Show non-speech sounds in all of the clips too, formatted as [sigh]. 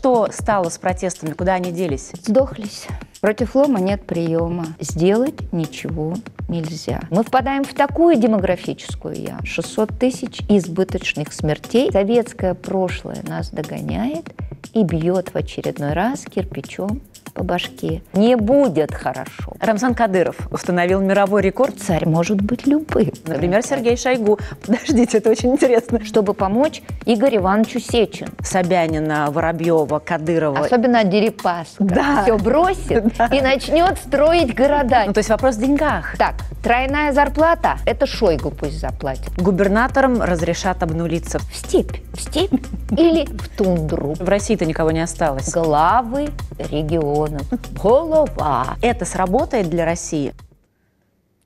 Что стало с протестами? Куда они делись? Сдохлись. Против лома нет приема. Сделать ничего нельзя. Мы впадаем в такую демографическую яму. 600 тысяч избыточных смертей. Советское прошлое нас догоняет и бьет в очередной раз кирпичом по башке. Не будет хорошо. Рамзан Кадыров установил мировой рекорд. Царь может быть любым. Например, Сергей Шойгу. [laughs] Подождите, это очень интересно. Чтобы помочь Игорь Ивановичу Сечин. Собянина, Воробьева, Кадырова. Особенно Дерипаска. Да. Все бросит [laughs] да. и начнет строить города. Ну, то есть вопрос в деньгах. Так, тройная зарплата – это Шойгу пусть заплатит. Губернаторам разрешат обнулиться. В степь. В степь или в тундру. В России-то никого не осталось. Главы региона миллионов. Голова. Это сработает для России?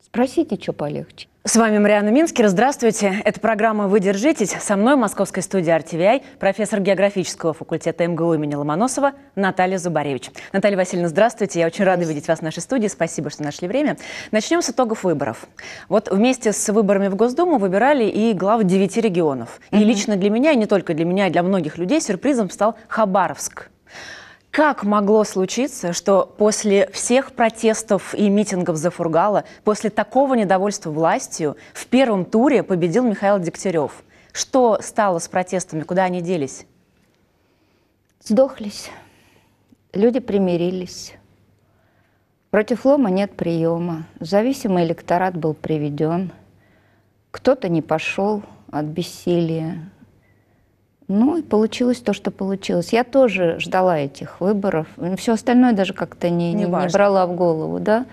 Спросите, что полегче. С вами Мариана Минскер. Здравствуйте. Это программа «Вы Со мной в московской студии RTVI профессор географического факультета МГУ имени Ломоносова Наталья Зубаревич. Наталья Васильевна, здравствуйте. Я очень рада видеть вас в нашей студии. Спасибо, что нашли время. Начнем с итогов выборов. Вот вместе с выборами в Госдуму выбирали и глав девяти регионов. И лично для меня, и не только для меня, и для многих людей сюрпризом стал Хабаровск. Как могло случиться, что после всех протестов и митингов за Фургала, после такого недовольства властью, в первом туре победил Михаил Дегтярев? Что стало с протестами? Куда они делись? Сдохлись. Люди примирились. Против лома нет приема. Зависимый электорат был приведен. Кто-то не пошел от бессилия, ну и получилось то, что получилось. Я тоже ждала этих выборов. Все остальное даже как-то не, не, не, брала в голову, да.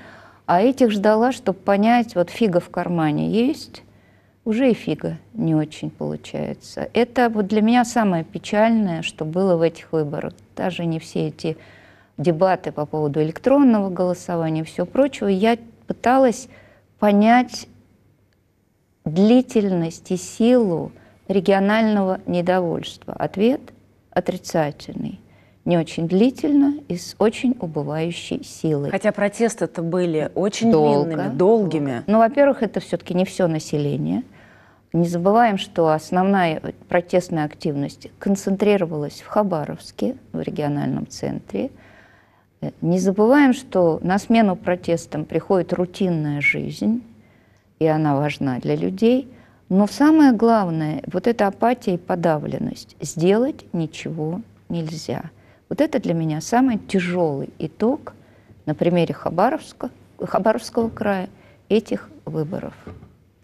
А этих ждала, чтобы понять, вот фига в кармане есть, уже и фига не очень получается. Это вот для меня самое печальное, что было в этих выборах. Даже не все эти дебаты по поводу электронного голосования и все прочего. Я пыталась понять длительность и силу регионального недовольства? Ответ отрицательный. Не очень длительно и с очень убывающей силой. Хотя протесты-то были очень Долго. длинными, долгими. Ну, во-первых, это все-таки не все население. Не забываем, что основная протестная активность концентрировалась в Хабаровске, в региональном центре. Э, не забываем, что на смену протестам приходит рутинная жизнь, и она важна для людей – но самое главное, вот эта апатия и подавленность. Сделать ничего нельзя. Вот это для меня самый тяжелый итог на примере Хабаровска, Хабаровского края этих выборов.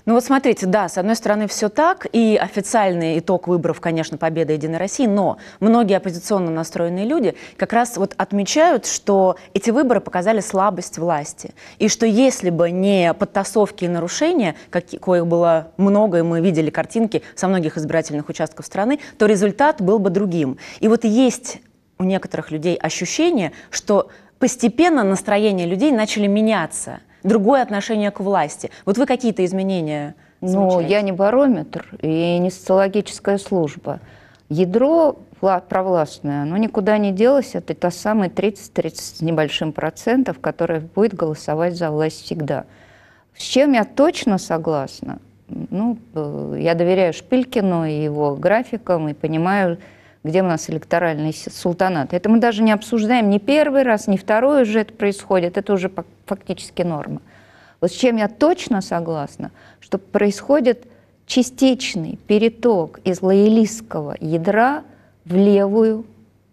Ну вот смотрите, да, с одной стороны все так, и официальный итог выборов, конечно, победа Единой России, но многие оппозиционно настроенные люди как раз вот отмечают, что эти выборы показали слабость власти, и что если бы не подтасовки и нарушения, коих было много, и мы видели картинки со многих избирательных участков страны, то результат был бы другим. И вот есть у некоторых людей ощущение, что постепенно настроения людей начали меняться – другое отношение к власти. Вот вы какие-то изменения ну, замечаете? Ну, я не барометр и не социологическая служба. Ядро провластное, оно никуда не делось. Это та самая 30-30 небольшим процентов, которая будет голосовать за власть всегда. С чем я точно согласна? Ну, э, я доверяю Шпилькину и его графикам и понимаю, где у нас электоральный султанат. Это мы даже не обсуждаем не первый раз, не второй уже это происходит, это уже фактически норма. Вот с чем я точно согласна, что происходит частичный переток из лоялистского ядра в левую,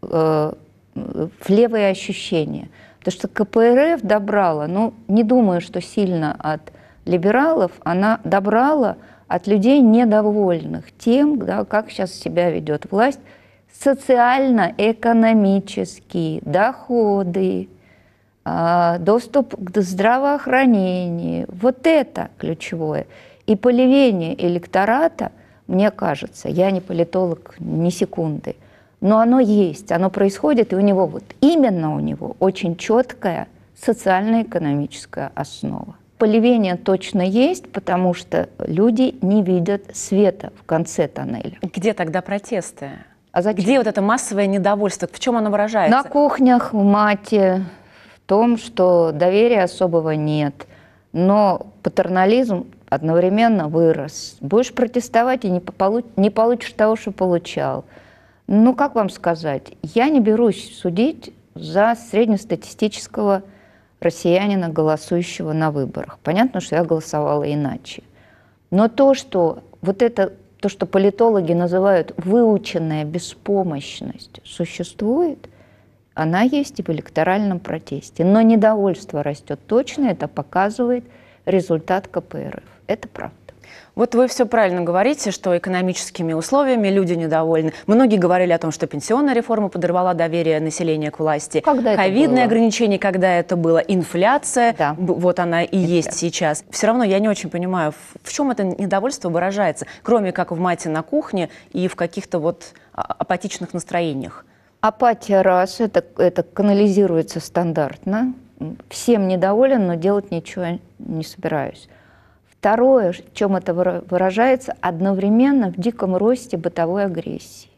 э, в левые ощущения. Потому что КПРФ добрала, ну, не думаю, что сильно от либералов, она добрала от людей недовольных тем, да, как сейчас себя ведет власть, социально-экономические доходы, а, доступ к здравоохранению. Вот это ключевое. И поливение электората, мне кажется, я не политолог ни секунды, но оно есть, оно происходит, и у него вот именно у него очень четкая социально-экономическая основа. Поливение точно есть, потому что люди не видят света в конце тоннеля. Где тогда протесты? А зачем? Где вот это массовое недовольство? В чем оно выражается? На кухнях, в мате, в том, что доверия особого нет. Но патернализм одновременно вырос. Будешь протестовать и не, получ не получишь того, что получал. Ну, как вам сказать, я не берусь судить за среднестатистического россиянина, голосующего на выборах. Понятно, что я голосовала иначе. Но то, что вот это то, что политологи называют выученная беспомощность, существует, она есть и в электоральном протесте. Но недовольство растет точно, это показывает результат КПРФ. Это правда. Вот вы все правильно говорите, что экономическими условиями люди недовольны. Многие говорили о том, что пенсионная реформа подорвала доверие населения к власти. Когда Ковидные было? ограничения, когда это было, инфляция, да. вот она и инфляция. есть сейчас. Все равно я не очень понимаю, в чем это недовольство выражается, кроме как в мате на кухне и в каких-то вот а, апатичных настроениях. Апатия раз, это, это канализируется стандартно. Всем недоволен, но делать ничего не собираюсь. Второе, в чем это выражается, одновременно в диком росте бытовой агрессии.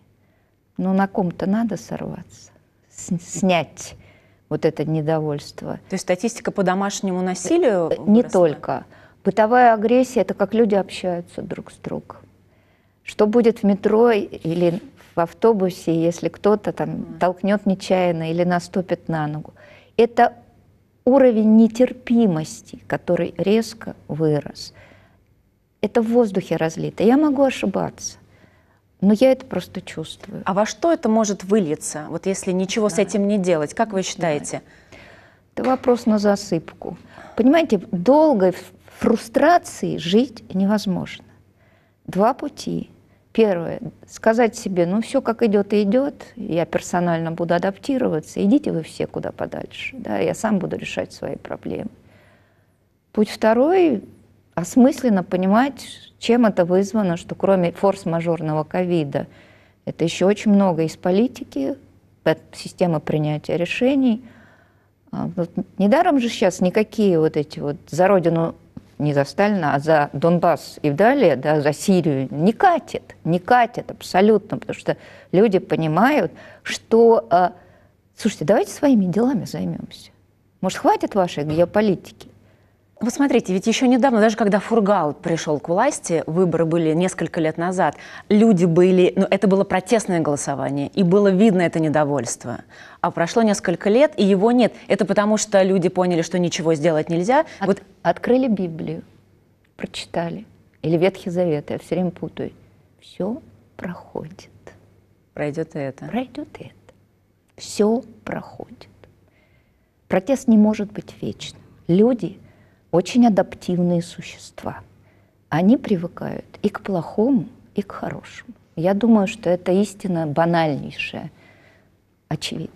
Но на ком-то надо сорваться, снять вот это недовольство. То есть статистика по домашнему насилию? Э, э, не выросла? только. Бытовая агрессия – это как люди общаются друг с другом. Что будет в метро или в автобусе, если кто-то там толкнет нечаянно или наступит на ногу? Это уровень нетерпимости, который резко вырос. Это в воздухе разлито. Я могу ошибаться, но я это просто чувствую. А во что это может вылиться, вот если ничего да. с этим не делать? Как вы считаете? Да. Это вопрос на засыпку. Понимаете, долгой фрустрации жить невозможно. Два пути. Первое, сказать себе, ну все как идет и идет, я персонально буду адаптироваться, идите вы все куда подальше, да, я сам буду решать свои проблемы. Путь второй, осмысленно понимать, чем это вызвано, что кроме форс-мажорного ковида, это еще очень много из политики, системы принятия решений. А, вот недаром же сейчас никакие вот эти вот за родину не за Сталина, а за Донбасс и далее, да, за Сирию, не катит, не катит абсолютно, потому что люди понимают, что, а, слушайте, давайте своими делами займемся. Может, хватит вашей геополитики? Вы смотрите, ведь еще недавно, даже когда Фургал пришел к власти, выборы были несколько лет назад, люди были, ну это было протестное голосование, и было видно это недовольство. А прошло несколько лет, и его нет. Это потому, что люди поняли, что ничего сделать нельзя. От, вот... Открыли Библию, прочитали, или Ветхий Завет, я все время путаю. Все проходит. Пройдет и это. Пройдет и это. Все проходит. Протест не может быть вечным. Люди очень адаптивные существа. Они привыкают и к плохому, и к хорошему. Я думаю, что это истина банальнейшая, очевидно.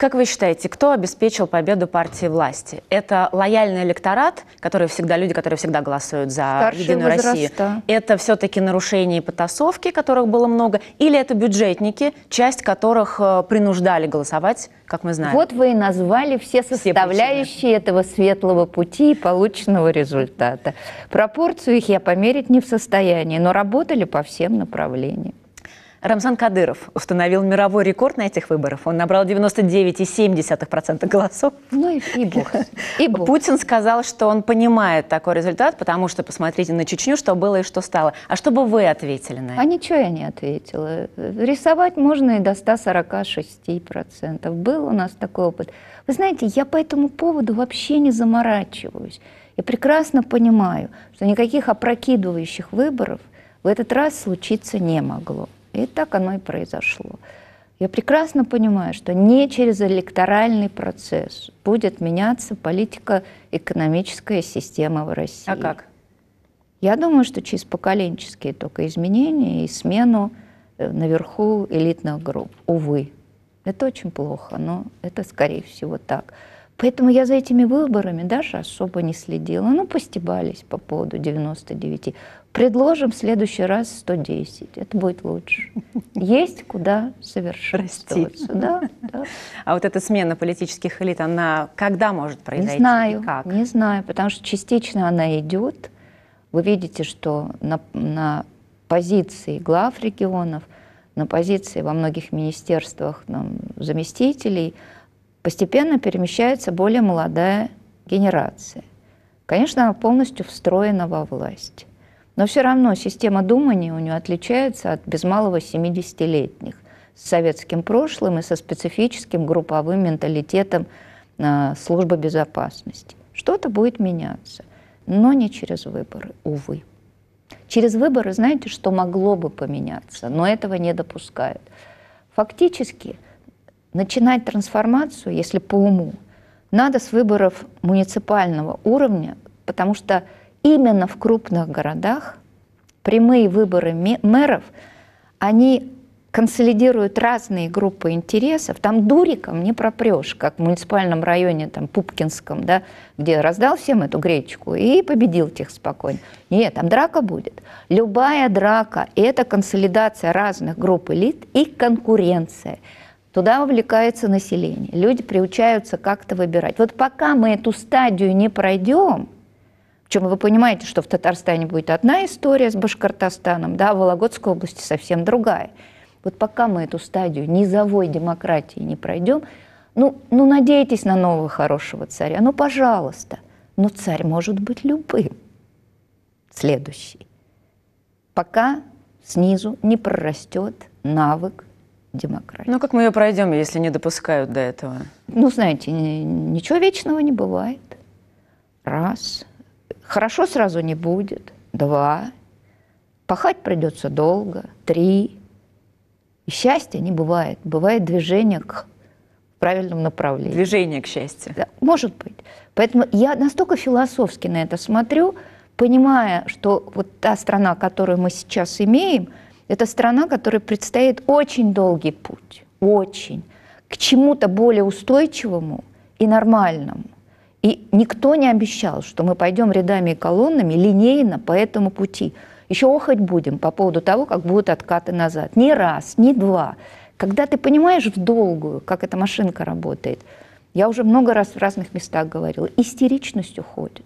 Как вы считаете, кто обеспечил победу партии власти? Это лояльный электорат, которые всегда люди, которые всегда голосуют за Старшие Единую возраста. Россию? Это все-таки нарушения и потасовки, которых было много? Или это бюджетники, часть которых э, принуждали голосовать, как мы знаем? Вот вы и назвали все составляющие все этого светлого пути и полученного результата. Пропорцию их я померить не в состоянии, но работали по всем направлениям. Рамзан Кадыров установил мировой рекорд на этих выборах. Он набрал 99,7% голосов. Ну и, и, бог. и бог. Путин сказал, что он понимает такой результат, потому что посмотрите на Чечню, что было и что стало. А что бы вы ответили на это? А ничего я не ответила. Рисовать можно и до 146%. Был у нас такой опыт. Вы знаете, я по этому поводу вообще не заморачиваюсь. Я прекрасно понимаю, что никаких опрокидывающих выборов в этот раз случиться не могло. И так оно и произошло. Я прекрасно понимаю, что не через электоральный процесс будет меняться политика, экономическая система в России. А как? Я думаю, что через поколенческие только изменения и смену э, наверху элитных групп. Увы, это очень плохо, но это, скорее всего, так. Поэтому я за этими выборами даже особо не следила. Ну, постебались по поводу 99. Предложим в следующий раз 110. Это будет лучше. Есть куда совершенствоваться. Да, да. А вот эта смена политических элит, она когда может произойти? Не знаю, как? не знаю, потому что частично она идет. Вы видите, что на, на позиции глав регионов, на позиции во многих министерствах там, заместителей постепенно перемещается более молодая генерация. Конечно, она полностью встроена во власть. Но все равно система думания у нее отличается от без малого 70-летних с советским прошлым и со специфическим групповым менталитетом э, службы безопасности. Что-то будет меняться, но не через выборы, увы. Через выборы, знаете, что могло бы поменяться, но этого не допускают. Фактически, начинать трансформацию, если по уму, надо с выборов муниципального уровня, потому что именно в крупных городах прямые выборы мэров, они консолидируют разные группы интересов. Там дуриком не пропрешь, как в муниципальном районе там, Пупкинском, да, где раздал всем эту гречку и победил тех спокойно. Нет, там драка будет. Любая драка – это консолидация разных групп элит и конкуренция. Туда вовлекается население. Люди приучаются как-то выбирать. Вот пока мы эту стадию не пройдем – причем вы понимаете, что в Татарстане будет одна история с Башкортостаном, да, а в Вологодской области совсем другая. Вот пока мы эту стадию низовой демократии не пройдем, ну, ну надейтесь на нового хорошего царя, ну пожалуйста. Но царь может быть любым. Следующий. Пока снизу не прорастет навык демократии. Ну как мы ее пройдем, если не допускают до этого? Ну знаете, ничего вечного не бывает. Раз, Хорошо сразу не будет. Два. Пахать придется долго. Три. И счастья не бывает. Бывает движение к правильном направлении. Движение к счастью. Да, может быть. Поэтому я настолько философски на это смотрю, понимая, что вот та страна, которую мы сейчас имеем, это страна, которой предстоит очень долгий путь. Очень. К чему-то более устойчивому и нормальному. И никто не обещал, что мы пойдем рядами и колоннами линейно по этому пути. Еще охоть будем по поводу того, как будут откаты назад. Ни раз, ни два. Когда ты понимаешь в долгую, как эта машинка работает, я уже много раз в разных местах говорила, истеричность уходит.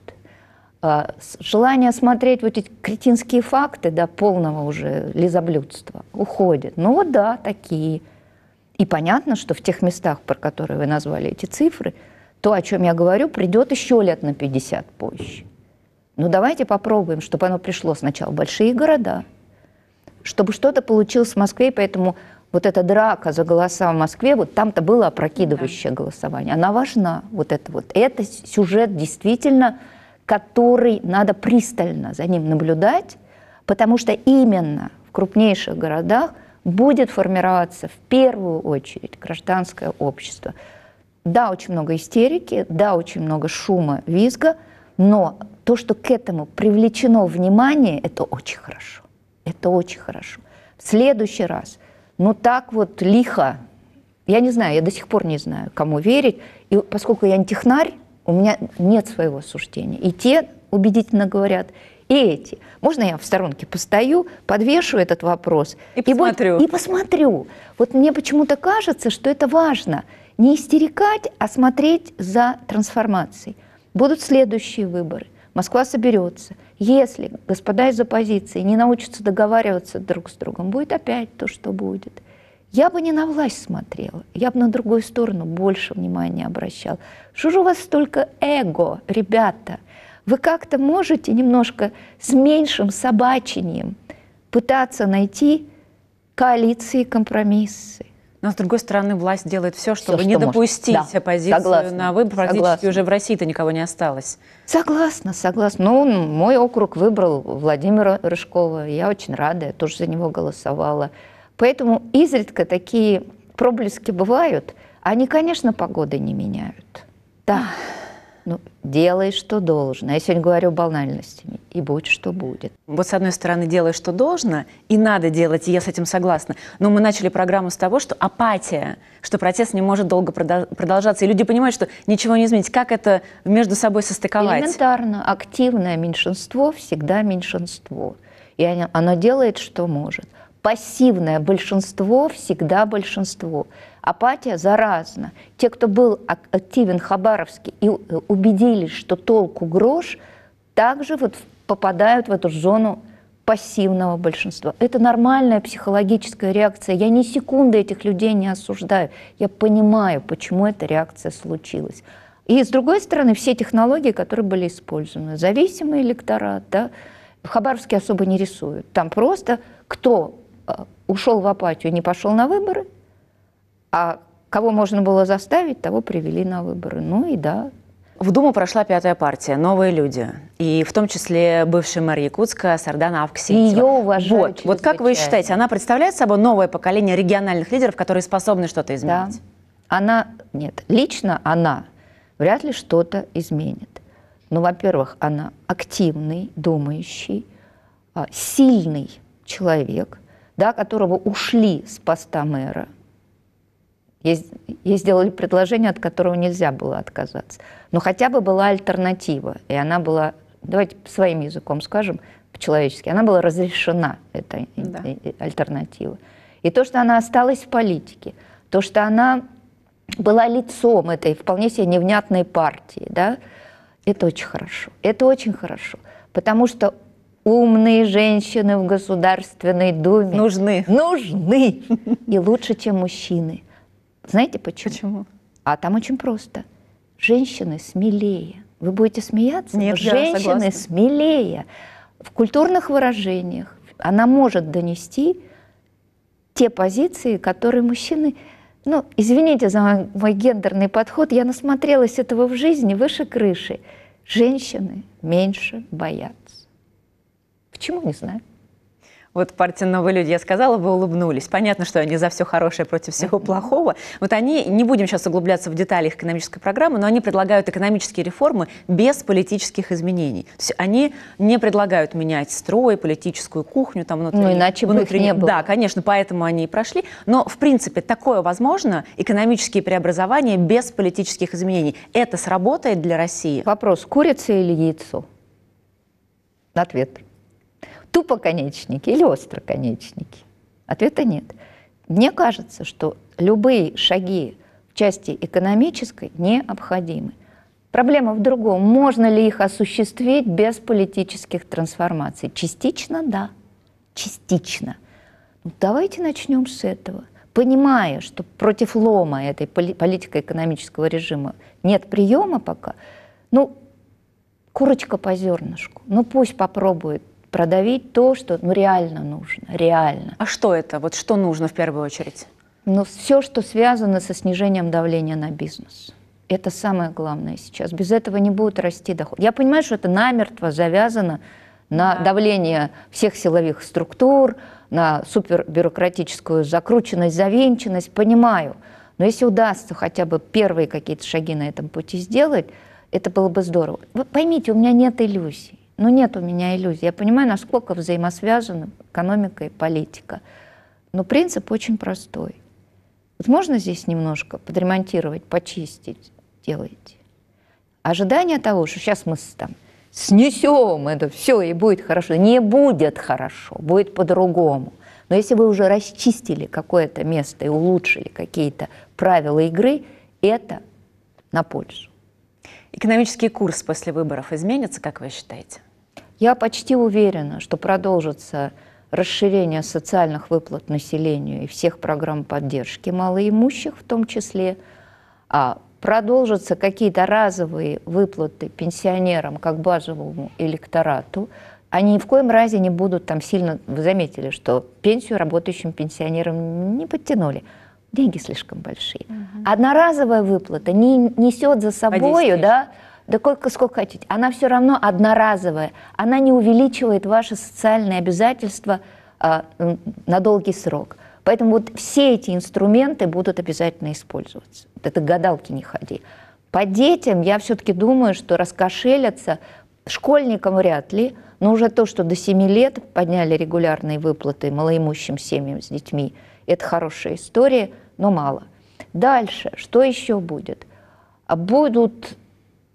А, желание смотреть вот эти кретинские факты до да, полного уже лизоблюдства уходит. Ну да, такие. И понятно, что в тех местах, про которые вы назвали эти цифры – то, о чем я говорю, придет еще лет на 50 позже. Но ну, давайте попробуем, чтобы оно пришло сначала в большие города, чтобы что-то получилось в Москве, и поэтому вот эта драка за голоса в Москве, вот там-то было опрокидывающее да. голосование, она важна, вот это вот. Это сюжет действительно, который надо пристально за ним наблюдать, потому что именно в крупнейших городах будет формироваться в первую очередь гражданское общество – да, очень много истерики, да, очень много шума, визга, но то, что к этому привлечено внимание, это очень хорошо. Это очень хорошо. В следующий раз, ну так вот лихо, я не знаю, я до сих пор не знаю, кому верить. И поскольку я не технарь, у меня нет своего суждения. И те убедительно говорят, и эти. Можно я в сторонке постою, подвешу этот вопрос? И, и посмотрю. Будет, и посмотрю. Вот мне почему-то кажется, что это важно – не истерикать, а смотреть за трансформацией. Будут следующие выборы. Москва соберется. Если господа из оппозиции не научатся договариваться друг с другом, будет опять то, что будет. Я бы не на власть смотрела, я бы на другую сторону больше внимания обращала. Что же у вас столько эго, ребята? Вы как-то можете немножко с меньшим собачением пытаться найти коалиции и компромиссы. Но, с другой стороны, власть делает все, чтобы все, что не может. допустить да. оппозицию согласна. на выбор. Практически согласна. уже в России-то никого не осталось. Согласна, согласна. Ну, мой округ выбрал Владимира Рыжкова. Я очень рада, я тоже за него голосовала. Поэтому изредка такие проблески бывают. Они, конечно, погоды не меняют. Да. Ну, делай, что должно. Я сегодня говорю банальностями. И будь, что будет. Вот с одной стороны, делай, что должно, и надо делать, и я с этим согласна. Но мы начали программу с того, что апатия, что протест не может долго продолжаться. И люди понимают, что ничего не изменить. Как это между собой состыковать? Элементарно. Активное меньшинство всегда меньшинство. И оно делает, что может. Пассивное большинство всегда большинство апатия заразна. Те, кто был активен Хабаровске и э, убедились, что толку грош, также вот попадают в эту зону пассивного большинства. Это нормальная психологическая реакция. Я ни секунды этих людей не осуждаю. Я понимаю, почему эта реакция случилась. И с другой стороны, все технологии, которые были использованы. Зависимый электорат, да, в Хабаровске особо не рисуют. Там просто кто э, ушел в апатию, не пошел на выборы, а кого можно было заставить, того привели на выборы. Ну и да, в Думу прошла пятая партия «Новые люди», и в том числе бывший мэр Якутска Сардана Авксентьева. Ее уважают вот, вот как вы считаете, она представляет собой новое поколение региональных лидеров, которые способны что-то изменить? Да. Она, нет, лично она вряд ли что-то изменит. Но, ну, во-первых, она активный, думающий, а, сильный человек, да, которого ушли с поста мэра – Ей, ей сделали предложение, от которого нельзя было отказаться. Но хотя бы была альтернатива, и она была, давайте своим языком скажем, по-человечески, она была разрешена, эта да. Э, э, альтернатива. И то, что она осталась в политике, то, что она была лицом этой вполне себе невнятной партии, да, это очень хорошо. Это очень хорошо, потому что умные женщины в Государственной Думе нужны. Нужны. [laughs] И лучше, чем мужчины. Знаете почему? Почему? А там очень просто. Женщины смелее. Вы будете смеяться? Нет, но женщины смелее в культурных выражениях. Она может донести те позиции, которые мужчины... Ну, извините за мой гендерный подход, я насмотрелась этого в жизни выше крыши. Женщины меньше боятся. Почему, не знаю вот партия «Новые люди», я сказала, вы улыбнулись. Понятно, что они за все хорошее против всего плохого. Вот они, не будем сейчас углубляться в детали их экономической программы, но они предлагают экономические реформы без политических изменений. То есть они не предлагают менять строй, политическую кухню. Там, внутри. ну, иначе бы их не было. Да, конечно, поэтому они и прошли. Но, в принципе, такое возможно, экономические преобразования без политических изменений. Это сработает для России? Вопрос, курица или яйцо? Ответ тупоконечники или остроконечники? Ответа нет. Мне кажется, что любые шаги в части экономической необходимы. Проблема в другом. Можно ли их осуществить без политических трансформаций? Частично да. Частично. Ну, давайте начнем с этого. Понимая, что против лома этой политико-экономического режима нет приема пока, ну, курочка по зернышку, ну пусть попробует продавить то, что ну, реально нужно, реально. А что это? Вот что нужно в первую очередь? Ну, все, что связано со снижением давления на бизнес. Это самое главное сейчас. Без этого не будут расти доходы. Я понимаю, что это намертво завязано на да. давление всех силовых структур, на супербюрократическую закрученность, завинченность, понимаю. Но если удастся хотя бы первые какие-то шаги на этом пути сделать, это было бы здорово. Вы поймите, у меня нет иллюзий. Но ну, нет у меня иллюзий. Я понимаю, насколько взаимосвязаны экономика и политика. Но принцип очень простой. Вот можно здесь немножко подремонтировать, почистить, делайте. Ожидание того, что сейчас мы там снесем это все и будет хорошо. Не будет хорошо, будет по-другому. Но если вы уже расчистили какое-то место и улучшили какие-то правила игры, это на пользу. Экономический курс после выборов изменится, как вы считаете? Я почти уверена, что продолжится расширение социальных выплат населению и всех программ поддержки малоимущих в том числе, а продолжатся какие-то разовые выплаты пенсионерам как базовому электорату, они ни в коем разе не будут там сильно... Вы заметили, что пенсию работающим пенсионерам не подтянули деньги слишком большие. Угу. Одноразовая выплата не несет за собой, да, да сколько, сколько хотите, она все равно одноразовая, она не увеличивает ваши социальные обязательства а, на долгий срок. Поэтому вот все эти инструменты будут обязательно использоваться. Это гадалки не ходи. По детям я все-таки думаю, что раскошелятся школьникам вряд ли, но уже то, что до 7 лет подняли регулярные выплаты малоимущим семьям с детьми, это хорошая история – но мало. Дальше, что еще будет? А, будут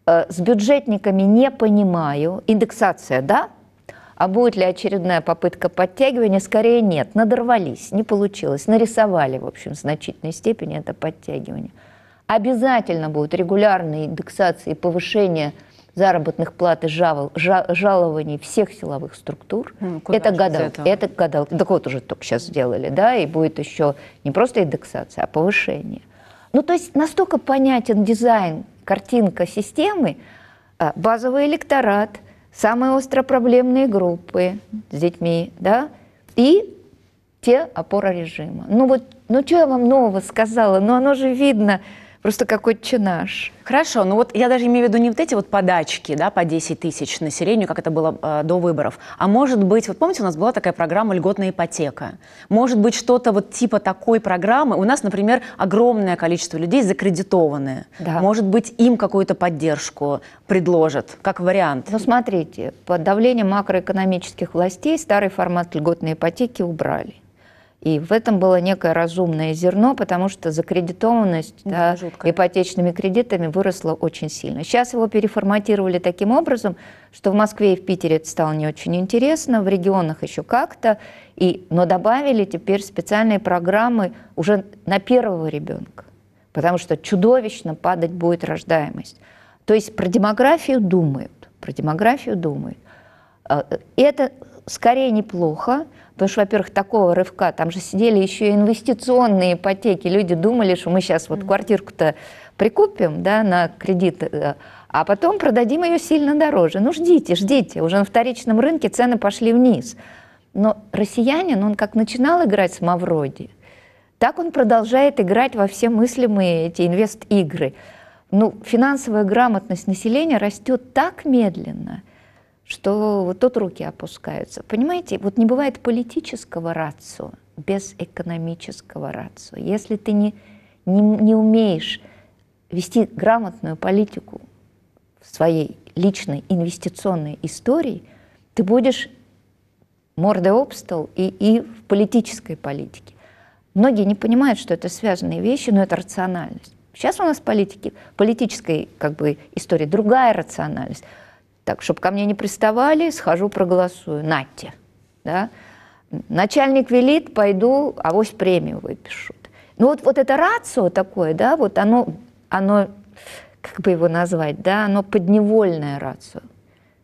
э, с бюджетниками, не понимаю, индексация, да? А будет ли очередная попытка подтягивания? Скорее нет, надорвались, не получилось, нарисовали, в общем, в значительной степени это подтягивание. Обязательно будут регулярные индексации и повышения – заработных плат и жал, жалований всех силовых структур. Ну, это гадалка. Это гадалка. Так вот уже только сейчас сделали, да, и будет еще не просто индексация, а повышение. Ну, то есть настолько понятен дизайн, картинка системы, а, базовый электорат, самые остро-проблемные группы с детьми, да, и те опора режима. Ну вот, ну что я вам нового сказала? Ну оно же видно, Просто какой чинаж. Хорошо, ну вот я даже имею в виду не вот эти вот подачки, да, по 10 тысяч населению, как это было э, до выборов, а может быть, вот помните, у нас была такая программа «Льготная ипотека». Может быть, что-то вот типа такой программы. У нас, например, огромное количество людей закредитованные. Да. Может быть, им какую-то поддержку предложат, как вариант. Ну, смотрите, под давлением макроэкономических властей старый формат льготной ипотеки убрали. И в этом было некое разумное зерно, потому что закредитованность да, да, ипотечными кредитами выросла очень сильно. Сейчас его переформатировали таким образом, что в Москве и в Питере это стало не очень интересно, в регионах еще как-то, и, но добавили теперь специальные программы уже на первого ребенка, потому что чудовищно падать будет рождаемость. То есть про демографию думают, про демографию думают. Э, э, это скорее неплохо, потому что, во-первых, такого рывка, там же сидели еще и инвестиционные ипотеки, люди думали, что мы сейчас вот квартирку-то прикупим, да, на кредит, э, а потом продадим ее сильно дороже. Ну, ждите, ждите, уже на вторичном рынке цены пошли вниз. Но россиянин, он как начинал играть с Мавроди, так он продолжает играть во все мыслимые эти инвест-игры. Ну, финансовая грамотность населения растет так медленно – что вот тут руки опускаются. Понимаете, вот не бывает политического рацио без экономического рацио. Если ты не, не, не умеешь вести грамотную политику в своей личной инвестиционной истории, ты будешь мордой об стол и, и в политической политике. Многие не понимают, что это связанные вещи, но это рациональность. Сейчас у нас политики, политической как бы, истории другая рациональность так, чтобы ко мне не приставали, схожу, проголосую, нате. Да? Начальник велит, пойду, авось премию выпишут. Ну вот, вот это рацио такое, да, вот оно, оно, как бы его назвать, да, оно подневольное рацио.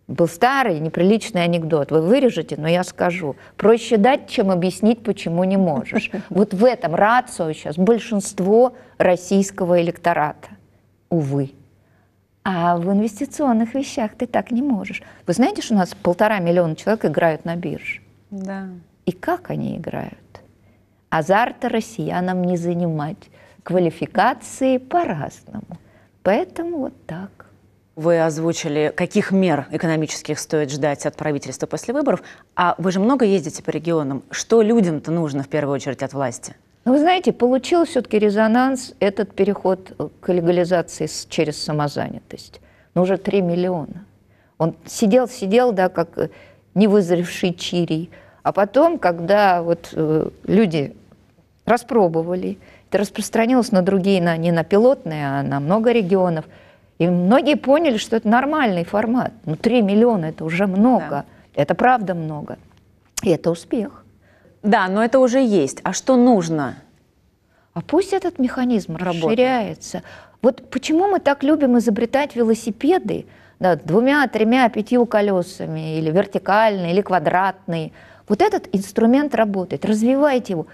Был старый, неприличный анекдот. Вы вырежете, но я скажу. Проще дать, чем объяснить, почему не можешь. Вот в этом рацио сейчас большинство российского электората. Увы. А в инвестиционных вещах ты так не можешь. Вы знаете, что у нас полтора миллиона человек играют на бирже? Да. И как они играют? Азарта россиянам не занимать. Квалификации по-разному. Поэтому вот так. Вы озвучили, каких мер экономических стоит ждать от правительства после выборов. А вы же много ездите по регионам. Что людям-то нужно в первую очередь от власти? Ну вы знаете, получил все-таки резонанс этот переход э, к легализации через самозанятость. Но ну, уже 3 миллиона. Он сидел-сидел, да, как э, невызревший чирий. А потом, когда вот э, люди распробовали, это распространилось на другие, на, не на пилотные, а на много регионов, и многие поняли, что это нормальный формат. Ну, 3 миллиона – это уже много, да. это правда много. И это успех. Да, но это уже есть. А что нужно? А пусть этот механизм Работа. расширяется. Вот почему мы так любим изобретать велосипеды да, двумя, тремя, пятью колесами, или вертикальные, или квадратные. Вот этот инструмент работает, развивайте его.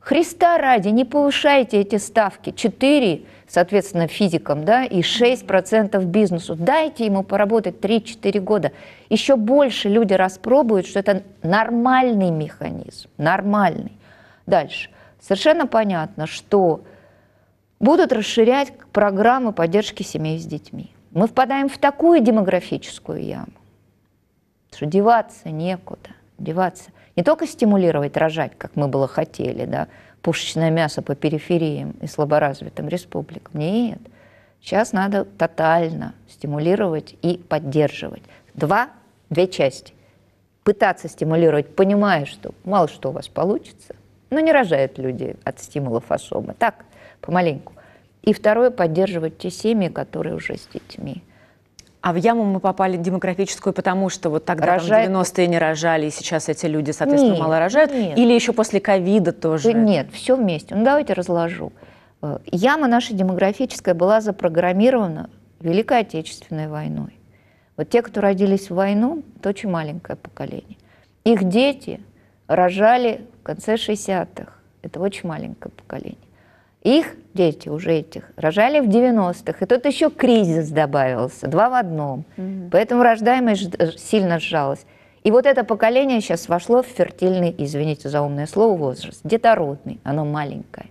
Христа ради, не повышайте эти ставки. 4, соответственно, физикам, да, и 6% бизнесу. Дайте ему поработать 3-4 года. Еще больше люди распробуют, что это нормальный механизм. Нормальный. Дальше. Совершенно понятно, что будут расширять программы поддержки семей с детьми. Мы впадаем в такую демографическую яму, что деваться некуда, деваться не только стимулировать рожать, как мы было хотели, да, пушечное мясо по перифериям и слаборазвитым республикам. Нет, сейчас надо тотально стимулировать и поддерживать. Два, две части. Пытаться стимулировать, понимая, что мало что у вас получится, но не рожают люди от стимулов особо. Так, помаленьку. И второе, поддерживать те семьи, которые уже с детьми. А в яму мы попали демографическую, потому что вот тогда Рожает... 90-е не рожали, и сейчас эти люди, соответственно, нет, мало рожают? Нет. Или еще после ковида тоже? Нет, все вместе. Ну, давайте разложу. Э, яма наша демографическая была запрограммирована Великой Отечественной войной. Вот те, кто родились в войну, это очень маленькое поколение. Их дети рожали в конце 60-х. Это очень маленькое поколение. Их дети уже этих рожали в 90-х. И тут еще кризис добавился, два в одном. Угу. Поэтому рождаемость сильно сжалась. И вот это поколение сейчас вошло в фертильный, извините за умное слово, возраст. Детородный, оно маленькое.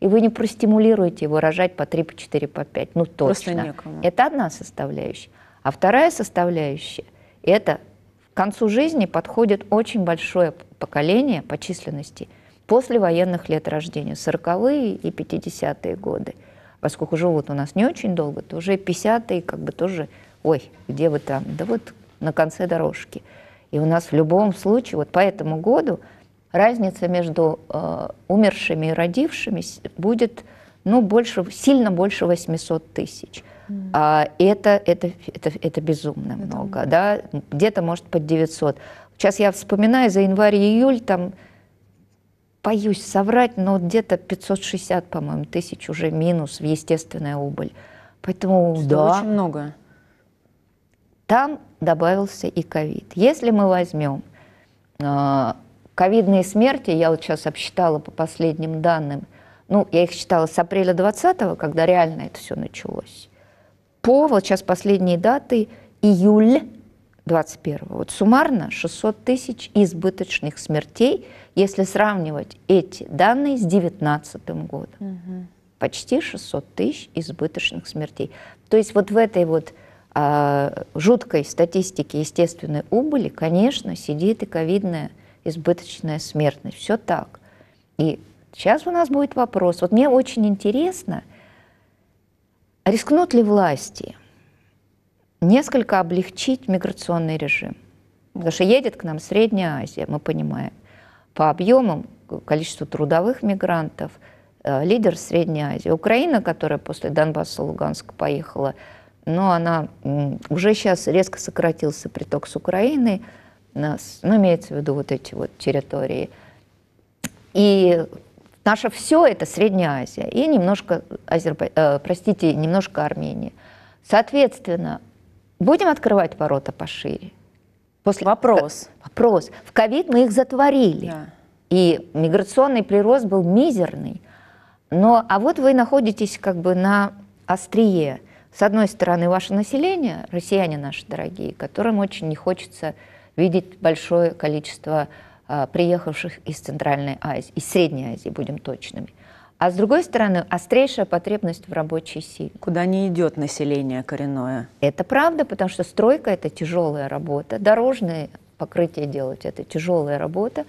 И вы не простимулируете его рожать по 3, по 4, по 5. Ну точно. Это одна составляющая. А вторая составляющая – это к концу жизни подходит очень большое поколение по численности – после военных лет рождения, 40-е и 50-е годы. Поскольку живут у нас не очень долго, то уже 50-е как бы тоже, ой, где вы там? Да вот на конце дорожки. И у нас в любом случае, вот по этому году, разница между э, умершими и родившимися будет ну, больше, сильно больше 800 тысяч. Mm. А, это, это, это, это безумно это много, много. да? Где-то, может, под 900. Сейчас я вспоминаю, за январь-июль там боюсь соврать, но где-то 560, по-моему, тысяч уже минус в естественная убыль. Поэтому Это да. очень много. Там добавился и ковид. Если мы возьмем а, ковидные смерти, я вот сейчас обсчитала по последним данным, ну, я их считала с апреля 20 когда реально это все началось, по, вот сейчас последние даты, июль 21 Вот суммарно 600 тысяч избыточных смертей, если сравнивать эти данные с 2019 годом. Угу. Почти 600 тысяч избыточных смертей. То есть вот в этой вот а, жуткой статистике естественной убыли, конечно, сидит и ковидная избыточная смертность. Все так. И сейчас у нас будет вопрос. Вот мне очень интересно, рискнут ли власти – несколько облегчить миграционный режим. Потому что едет к нам Средняя Азия, мы понимаем. По объемам, количеству трудовых мигрантов, э, лидер Средней Азии. Украина, которая после Донбасса, Луганска поехала, но она уже сейчас резко сократился приток с Украины, нас, ну, имеется в виду вот эти вот территории. И наше все это Средняя Азия и немножко, Азербай... Э, простите, немножко Армения. Соответственно, Будем открывать ворота пошире? После... Вопрос. Вопрос. В ковид мы их затворили. Да. И миграционный прирост был мизерный. Но, а вот вы находитесь как бы на острие. С одной стороны, ваше население, россияне наши дорогие, которым очень не хочется видеть большое количество а, приехавших из Центральной Азии, из Средней Азии, будем точными а с другой стороны, острейшая потребность в рабочей силе. Куда не идет население коренное? Это правда, потому что стройка – это тяжелая работа, дорожные покрытия делать – это тяжелая работа,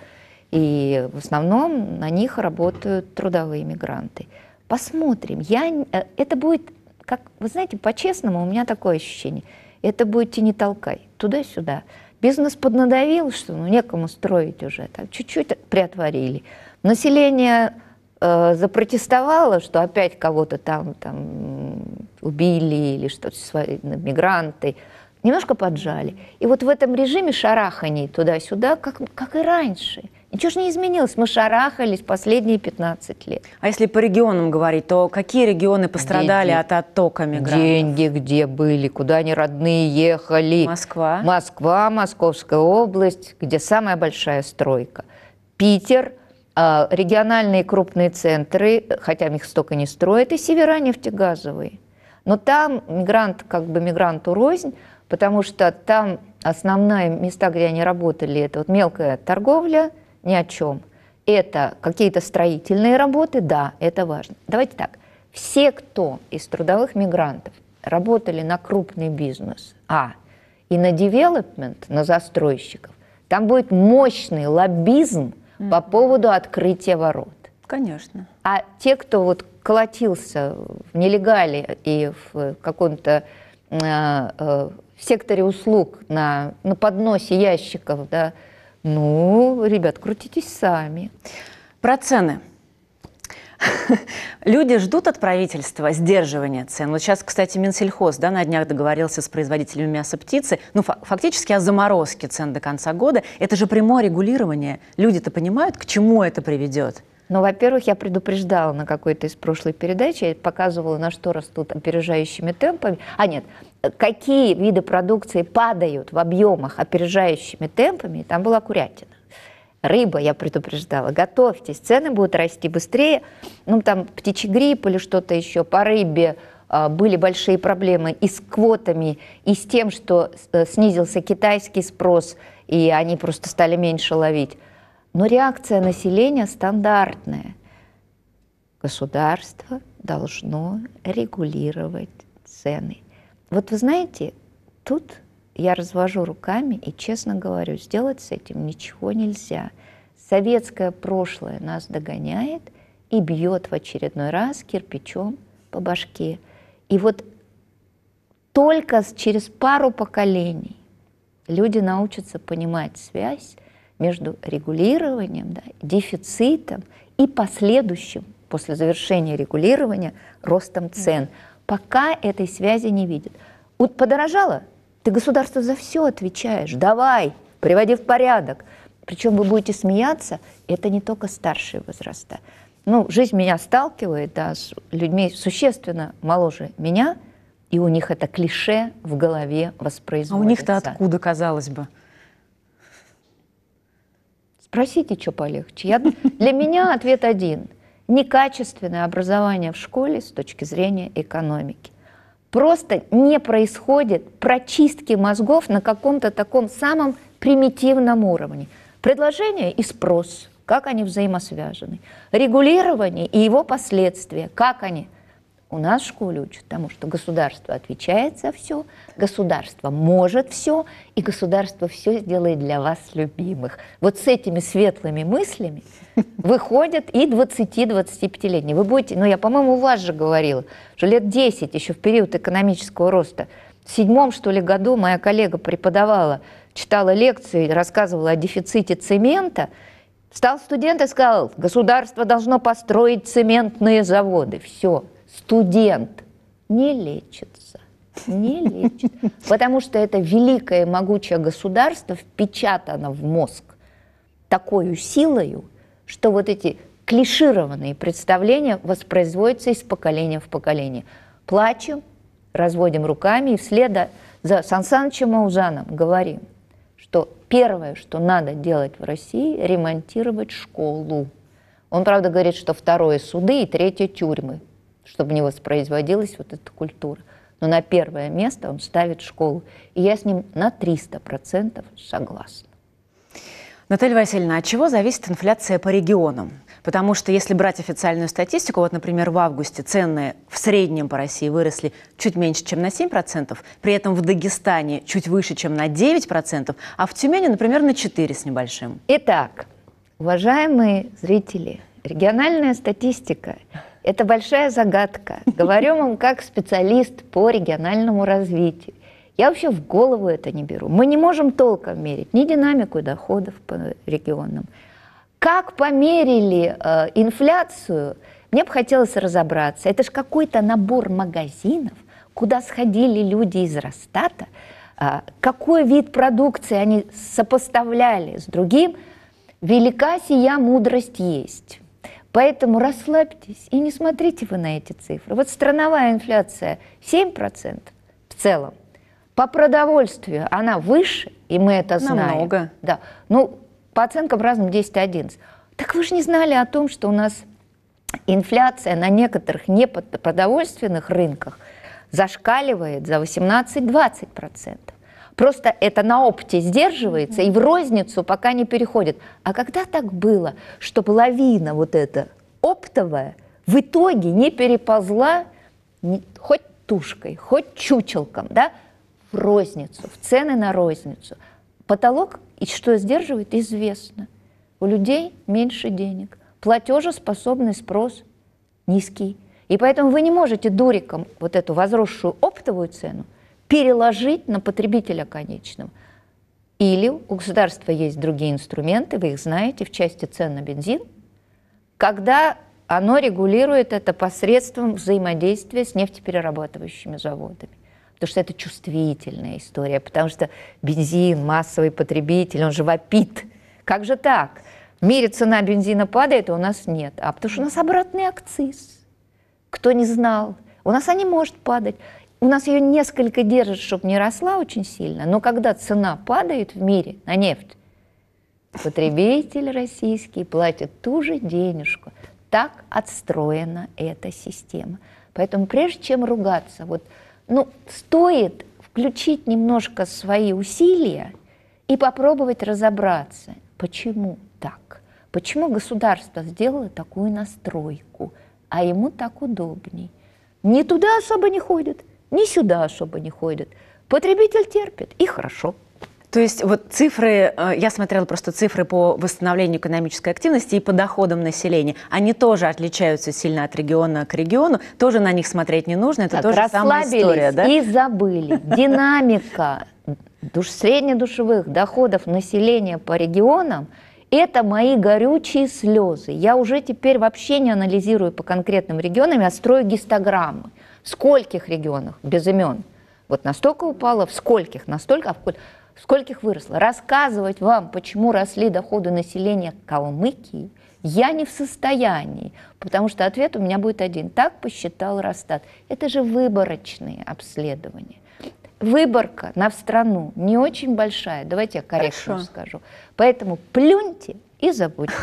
и в основном на них работают трудовые мигранты. Посмотрим. Я, э, это будет, как вы знаете, по-честному у меня такое ощущение. Это будет не толкай, туда-сюда. Бизнес поднадавил, что ну, некому строить уже, так чуть-чуть приотворили. Население э, запротестовала, что опять кого-то там, там убили или что-то, ну, мигранты, немножко поджали. И вот в этом режиме шараханий туда-сюда, как, как и раньше – Ничего же не изменилось, мы шарахались последние 15 лет. А если по регионам говорить, то какие регионы пострадали деньги, от оттока мигрантов? Деньги где были, куда они родные ехали? Москва. Москва, Московская область, где самая большая стройка. Питер, а, региональные крупные центры, хотя их столько не строят, и севера нефтегазовые. Но там мигрант, как бы мигранту рознь, потому что там основные места, где они работали, это вот мелкая торговля, ни о чем. Это какие-то строительные работы, да, это важно. Давайте так, все, кто из трудовых мигрантов работали на крупный бизнес, а, и на девелопмент, на застройщиков, там будет мощный лоббизм – по поводу открытия ворот. Конечно. А те, кто вот колотился в нелегале и в каком-то э, э, в секторе услуг на, на подносе ящиков, да, ну, ребят, крутитесь сами. Про цены. Люди ждут от правительства сдерживания цен. Вот сейчас, кстати, Минсельхоз да, на днях договорился с производителями мяса птицы, ну, фактически о заморозке цен до конца года. Это же прямое регулирование. Люди-то понимают, к чему это приведет. Ну, во-первых, я предупреждала на какой-то из прошлой передачи, я показывала, на что растут опережающими темпами. А нет, какие виды продукции падают в объемах опережающими темпами, там была курятина рыба, я предупреждала, готовьтесь, цены будут расти быстрее, ну там птичий грипп или что-то еще по рыбе, а, были большие проблемы и с квотами, и с тем, что э, снизился китайский спрос, и они просто стали меньше ловить. Но реакция населения стандартная. Государство должно регулировать цены. Вот вы знаете, тут я развожу руками и честно говорю, сделать с этим ничего нельзя. Советское прошлое нас догоняет и бьет в очередной раз кирпичом по башке. И вот только через пару поколений люди научатся понимать связь между регулированием, да, дефицитом и последующим, после завершения регулирования, ростом цен. Пока этой связи не видят. Вот подорожало – ты государству за все отвечаешь. Давай, приводи в порядок. Причем вы будете смеяться, это не только старшие возраста. Ну, жизнь меня сталкивает да, с людьми существенно моложе меня, и у них это клише в голове воспроизводится. А у них-то откуда, казалось бы? Спросите, что полегче. Я, для меня ответ один. Некачественное образование в школе с точки зрения экономики просто не происходит прочистки мозгов на каком-то таком самом примитивном уровне. Предложение и спрос, как они взаимосвязаны, регулирование и его последствия, как они – у нас в школе учат тому, что государство отвечает за все, государство может все, и государство все сделает для вас любимых. Вот с этими светлыми мыслями [laughs] выходят и 20-25-летние. Вы будете, ну я, по-моему, у вас же говорила, что лет 10, еще в период экономического роста, в седьмом, что ли, году моя коллега преподавала, читала лекции, рассказывала о дефиците цемента, Стал студент и сказал, государство должно построить цементные заводы. Все студент не лечится. Не лечит. Потому что это великое могучее государство впечатано в мозг такой силою, что вот эти клишированные представления воспроизводятся из поколения в поколение. Плачем, разводим руками и вслед за Сансанычем Маузаном говорим, что первое, что надо делать в России, ремонтировать школу. Он, правда, говорит, что второе суды и третье тюрьмы чтобы у не воспроизводилась вот эта культура. Но на первое место он ставит школу. И я с ним на 300% согласна. Наталья Васильевна, от чего зависит инфляция по регионам? Потому что если брать официальную статистику, вот, например, в августе цены в среднем по России выросли чуть меньше, чем на 7%, при этом в Дагестане чуть выше, чем на 9%, а в Тюмени, например, на 4 с небольшим. Итак, уважаемые зрители, региональная статистика это большая загадка. Говорю вам как специалист по региональному развитию. Я вообще в голову это не беру. Мы не можем толком мерить ни динамику доходов по регионам. Как померили э, инфляцию, мне бы хотелось разобраться. Это же какой-то набор магазинов, куда сходили люди из Ростата, э, какой вид продукции они сопоставляли с другим. Велика сия мудрость есть. Поэтому расслабьтесь и не смотрите вы на эти цифры. Вот страновая инфляция 7% в целом. По продовольствию она выше, и мы это знаем. Намного. Да. Ну, по оценкам разным 10-11. Так вы же не знали о том, что у нас инфляция на некоторых непродовольственных рынках зашкаливает за 18-20%. Просто это на опте сдерживается и в розницу пока не переходит. А когда так было, что половина вот эта оптовая в итоге не переползла хоть тушкой, хоть чучелком, да, в розницу, в цены на розницу. Потолок, и что сдерживает, известно. У людей меньше денег. Платежеспособный спрос низкий. И поэтому вы не можете дуриком вот эту возросшую оптовую цену – переложить на потребителя конечного. Или у государства есть другие инструменты, вы их знаете, в части цен на бензин, когда оно регулирует это посредством взаимодействия с нефтеперерабатывающими заводами. Потому что это чувствительная история, потому что бензин, массовый потребитель, он же вопит. Как же так? В мире цена бензина падает, а у нас нет. А потому что у нас обратный акциз. Кто не знал, у нас они может падать у нас ее несколько держат, чтобы не росла очень сильно, но когда цена падает в мире на нефть, потребитель российский платит ту же денежку. Так отстроена эта система. Поэтому прежде чем ругаться, вот, ну, стоит включить немножко свои усилия и попробовать разобраться, почему так, почему государство сделало такую настройку, а ему так удобней. Не туда особо не ходят ни сюда особо не ходят. Потребитель терпит, и хорошо. То есть вот цифры, э, я смотрела просто цифры по восстановлению экономической активности и по доходам населения. Они тоже отличаются сильно от региона к региону. Тоже на них смотреть не нужно. Это так, тоже самая история, да? и забыли. Динамика душ, среднедушевых доходов населения по регионам – это мои горючие слезы. Я уже теперь вообще не анализирую по конкретным регионам, а строю гистограммы скольких регионах, без имен. Вот настолько упало, в скольких, настолько, а в скольких, в выросло. Рассказывать вам, почему росли доходы населения Калмыкии, я не в состоянии, потому что ответ у меня будет один. Так посчитал Росстат. Это же выборочные обследования. Выборка на страну не очень большая. Давайте я корректно скажу. Поэтому плюньте и забудьте.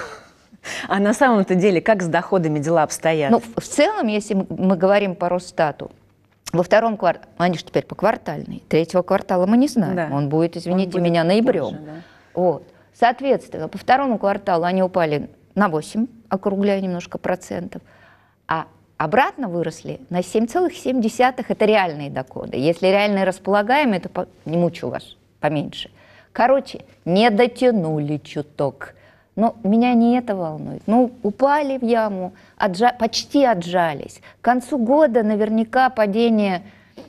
А на самом-то деле, как с доходами дела обстоят? Ну, в целом, если мы говорим по Росстату, во втором квартале, ну, они же теперь по квартальной, третьего квартала мы не знаем, да. он будет, извините он будет меня, ноябрем. Позже, да. вот. Соответственно, по второму кварталу они упали на 8, округляя немножко процентов, а обратно выросли на 7,7, это реальные доходы. Если реальные располагаемые, то по... не мучу вас, поменьше. Короче, не дотянули чуток. Но меня не это волнует. Ну, упали в яму, отжа... почти отжались. К концу года наверняка падение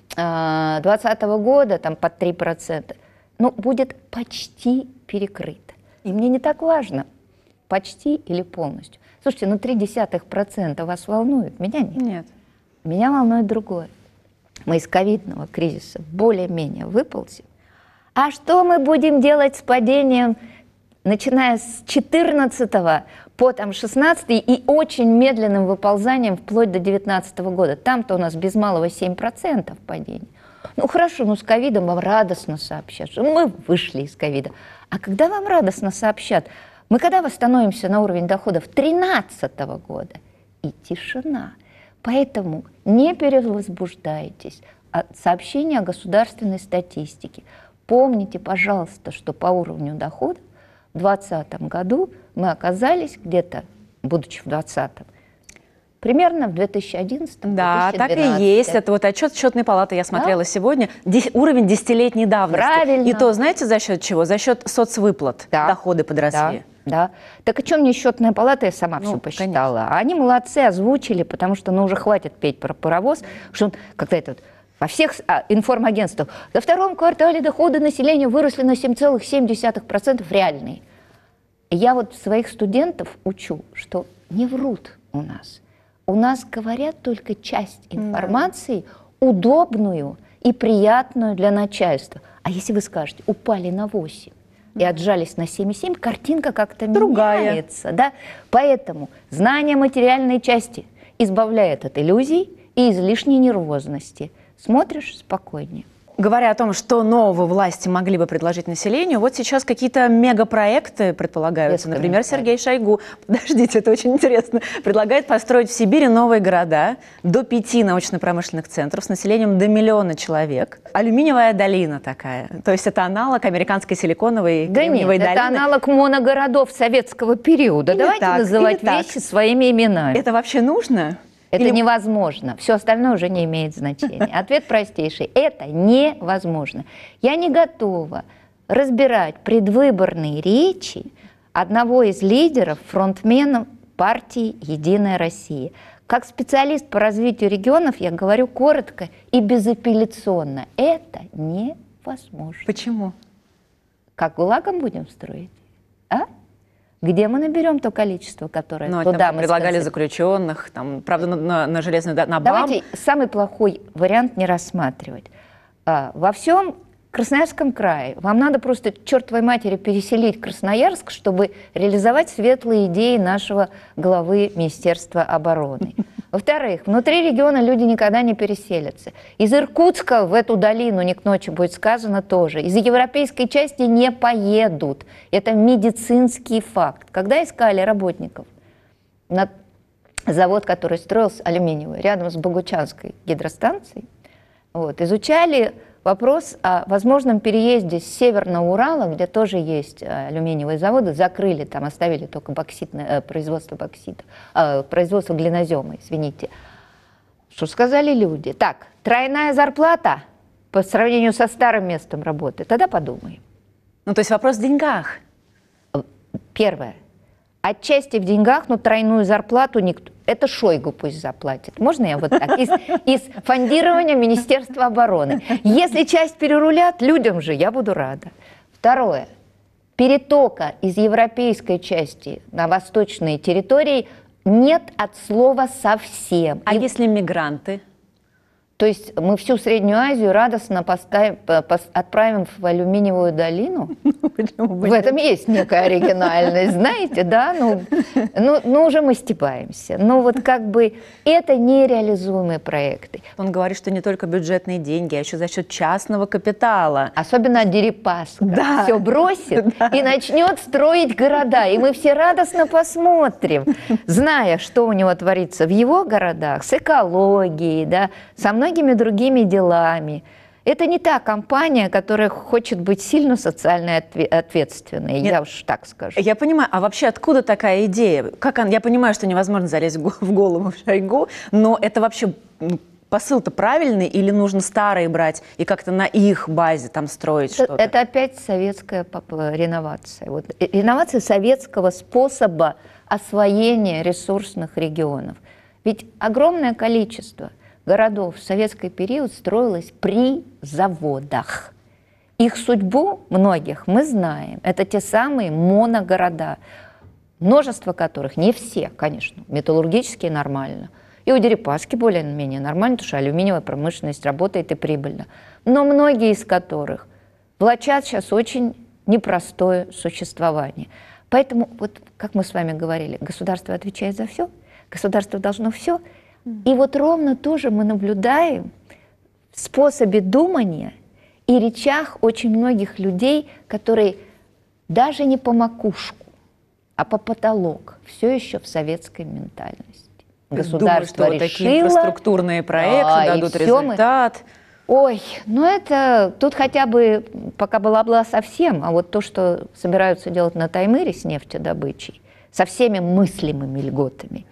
2020 а, -го года там под 3%, ну, будет почти перекрыто. И мне не так важно, почти или полностью. Слушайте, ну 0,3% вас волнует, меня нет. Нет. Меня волнует другое. Мы из ковидного кризиса более-менее выползем. А что мы будем делать с падением начиная с 14 по там 16 и очень медленным выползанием вплоть до 19 года. Там-то у нас без малого 7% падения Ну хорошо, ну с ковидом вам радостно сообщат, что мы вышли из ковида. А когда вам радостно сообщат, мы когда восстановимся на уровень доходов 2013 года, и тишина. Поэтому не перевозбуждайтесь. А сообщение о государственной статистике. Помните, пожалуйста, что по уровню доходов 2020 году мы оказались где-то, будучи в 2020, Примерно в 2011 Да, так и есть. Это вот отчет счетной палаты я смотрела да? сегодня. Де- уровень десятилетней давности. Правильно. И то, знаете, за счет чего? За счет соцвыплат. Да. Доходы подросли. Да, да. Так о чем мне счетная палата? Я сама ну, все посчитала. Конечно. Они молодцы, озвучили, потому что ну уже хватит петь про паровоз. Что он, когда этот вот во всех а, информагентствах, во втором квартале доходы населения выросли на 7,7% реальные. Я вот своих студентов учу, что не врут у нас. У нас говорят только часть информации, удобную и приятную для начальства. А если вы скажете, упали на 8 и отжались на 7,7, картинка как-то Другая. меняется. Да? Поэтому знание материальной части избавляет от иллюзий и излишней нервозности – смотришь спокойнее. Говоря о том, что нового власти могли бы предложить населению, вот сейчас какие-то мегапроекты предполагаются. Детская Например, Сергей Шойгу, [laughs] подождите, это очень интересно, предлагает построить в Сибири новые города до пяти научно-промышленных центров с населением до миллиона человек. Алюминиевая долина такая. То есть это аналог американской силиконовой да нет, долины. это аналог моногородов советского периода. Или Давайте так, называть вещи так. своими именами. Это вообще нужно? Это Или... невозможно. Все остальное уже не имеет значения. [laughs] Ответ простейший. Это невозможно. Я не готова разбирать предвыборные речи одного из лидеров, фронтменов партии «Единая Россия». Как специалист по развитию регионов я говорю коротко и безапелляционно. Это невозможно. Почему? Как ГУЛАГом будем строить? А? где мы наберем то количество, которое Но, ну, а туда там, мы предлагали сконцентр... заключенных, там, правда, на, на, на железную на БАМ. Давайте самый плохой вариант не рассматривать. А, во всем Красноярском крае вам надо просто чертовой матери переселить Красноярск, чтобы реализовать светлые идеи нашего главы Министерства обороны. Во-вторых, внутри региона люди никогда не переселятся. Из Иркутска в эту долину не к ночи будет сказано тоже. Из европейской части не поедут. Это медицинский факт. Когда искали работников на завод, который строился алюминиевый, рядом с Богучанской гидростанцией, вот, изучали Вопрос о возможном переезде с Северного Урала, где тоже есть э, алюминиевые заводы, закрыли, там оставили только бокситное, э, производство боксита, э, производство глинозема, извините. Что сказали люди? Так, тройная зарплата по сравнению со старым местом работы, тогда подумаем. Ну, то есть вопрос в деньгах. Первое отчасти в деньгах, но тройную зарплату никто... Это Шойгу пусть заплатит. Можно я вот так? Из, из фондирования Министерства обороны. Если часть перерулят, людям же я буду рада. Второе. Перетока из европейской части на восточные территории нет от слова совсем. А И... если мигранты? То есть мы всю Среднюю Азию радостно поставим, отправим в алюминиевую долину? [laughs] Ну, в этом есть некая оригинальность, знаете, да? Ну, ну, ну уже мы стебаемся. Но вот как бы это нереализуемые проекты. Он говорит, что не только бюджетные деньги, а еще за счет частного капитала. Особенно Дерипаска. Да. Все бросит [laughs] да. и начнет строить города. И мы все радостно посмотрим, зная, что у него творится в его городах, с экологией, да, со мной многими другими делами. Это не та компания, которая хочет быть сильно социально ответственной, Нет, я уж так скажу. Я понимаю, а вообще откуда такая идея? Как он, я понимаю, что невозможно залезть в [laughs] голову в Шойгу, но это вообще посыл-то правильный или нужно старые брать и как-то на их базе там строить э, что-то? Это опять советская реновация. Вот, э, реновация советского способа освоения ресурсных регионов. Ведь огромное количество – городов в советский период строилось при заводах. Их судьбу многих мы знаем. Это те самые моногорода, множество которых, не все, конечно, металлургические нормально. И у Дерипаски более-менее нормально, потому что алюминиевая промышленность работает и прибыльно. Но многие из которых влачат сейчас очень непростое существование. Поэтому, вот как мы с вами говорили, государство отвечает за все, государство должно все – и вот ровно то же мы наблюдаем в способе думания и речах очень многих людей, которые даже не по макушку, а по потолок, все еще в советской ментальности. Государство Думаю, что решило, вот такие инфраструктурные проекты а, дадут результат. Мы... Ой, ну это тут хотя бы пока была была совсем, а вот то, что собираются делать на Таймыре с нефтедобычей, со всеми мыслимыми льготами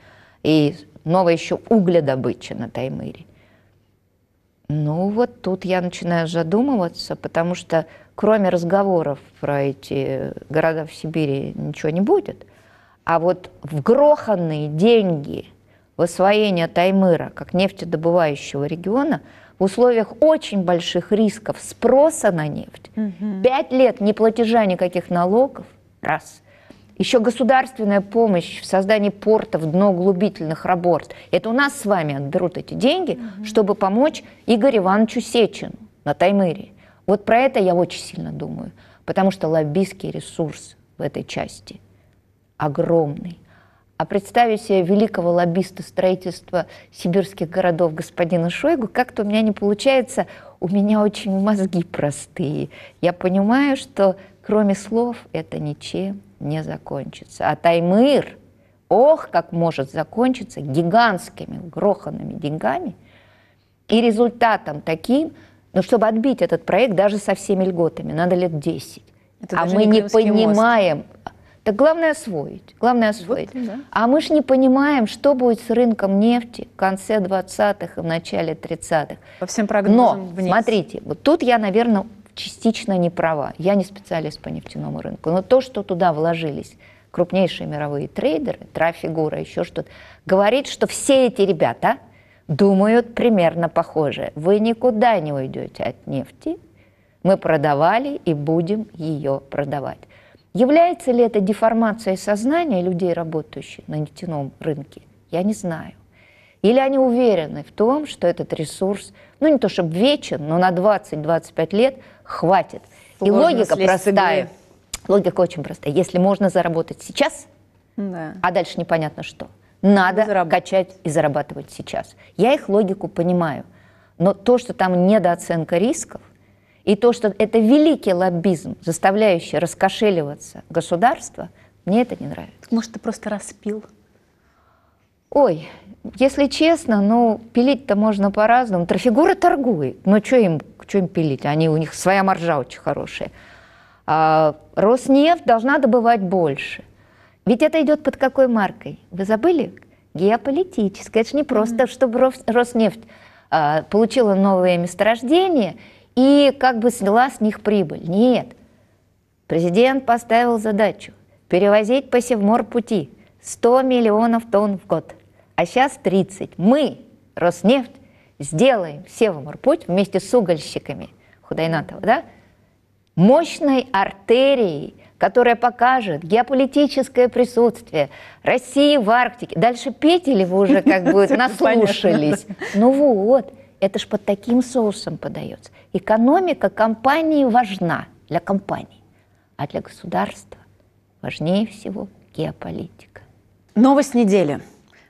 и новая еще угледобыча на Таймыре. Ну вот тут я начинаю задумываться, потому что кроме разговоров про эти города в Сибири ничего не будет. А вот вгроханные деньги в освоение Таймыра как нефтедобывающего региона в условиях очень больших рисков спроса на нефть, угу. пять лет неплатежа никаких налогов, раз – еще государственная помощь в создании портов, дноуглубительных работ. Это у нас с вами отберут эти деньги, угу. чтобы помочь Игорю Ивановичу Сечину на Таймыре. Вот про это я очень сильно думаю, потому что лоббистский ресурс в этой части огромный. А представить себе великого лоббиста строительства сибирских городов господина Шойгу как-то у меня не получается. У меня очень мозги простые. Я понимаю, что кроме слов это ничем не закончится. А Таймыр, ох, как может закончиться гигантскими гроханными деньгами и результатом таким, но ну, чтобы отбить этот проект даже со всеми льготами, надо лет 10. Это а мы не, не понимаем, мост. Так главное освоить, главное освоить. Вот, да. А мы же не понимаем, что будет с рынком нефти в конце 20-х и в начале 30-х. По всем прогнозам Но, вниз. смотрите, вот тут я, наверное, частично не права. Я не специалист по нефтяному рынку. Но то, что туда вложились крупнейшие мировые трейдеры, трафигура, еще что-то, говорит, что все эти ребята думают примерно похоже. Вы никуда не уйдете от нефти. Мы продавали и будем ее продавать. Является ли это деформацией сознания людей, работающих на нефтяном рынке? Я не знаю. Или они уверены в том, что этот ресурс, ну не то чтобы вечен, но на 20-25 лет – хватит. Сложно и логика простая. Игры. Логика очень простая. Если можно заработать сейчас, да. а дальше непонятно что, надо ну, качать и зарабатывать сейчас. Я их логику понимаю. Но то, что там недооценка рисков, и то, что это великий лоббизм, заставляющий раскошеливаться государство, мне это не нравится. Может, ты просто распил? Ой, если честно, ну, пилить-то можно по-разному. Трафигура торгует, но что им Европу, что им пилить? Они, у них своя маржа очень хорошая. А Роснефть должна добывать больше. Ведь это идет под какой маркой? Вы забыли? Геополитическая. Это же не просто, mm-hmm. чтобы Роснефть а, получила новые месторождения и как бы сняла с них прибыль. Нет. Президент поставил задачу перевозить по Севморпути 100 миллионов тонн в год, а сейчас 30. Мы, Роснефть, сделаем Севаморпуть вместе с угольщиками Худайнатова, да, мощной артерией, которая покажет геополитическое присутствие России в Арктике. Дальше петь или вы уже как бы [laughs] наслушались? Ну вот, это ж под таким соусом подается. Экономика компании важна для компаний, а для государства важнее всего геополитика. Новость недели.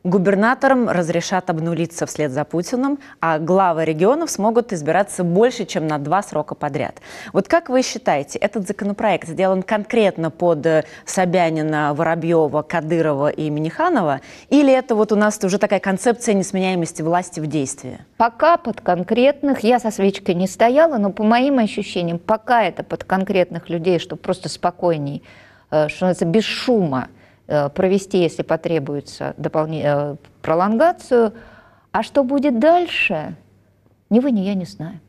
Губернаторам разрешат обнулиться вслед за Путиным, а главы регионов смогут избираться больше, чем на два срока подряд. Вот как вы считаете, этот законопроект сделан конкретно под э, Собянина, Воробьева, Кадырова и Миниханова, или это вот у нас уже такая концепция несменяемости власти в действии? Пока под конкретных, я со свечкой не стояла, но по моим ощущениям, пока это под конкретных людей, чтобы просто спокойней, э, что называется, без шума, Э, провести, если потребуется, дополни... Э, пролонгацию. А что будет дальше, ни вы, ни я не знаем.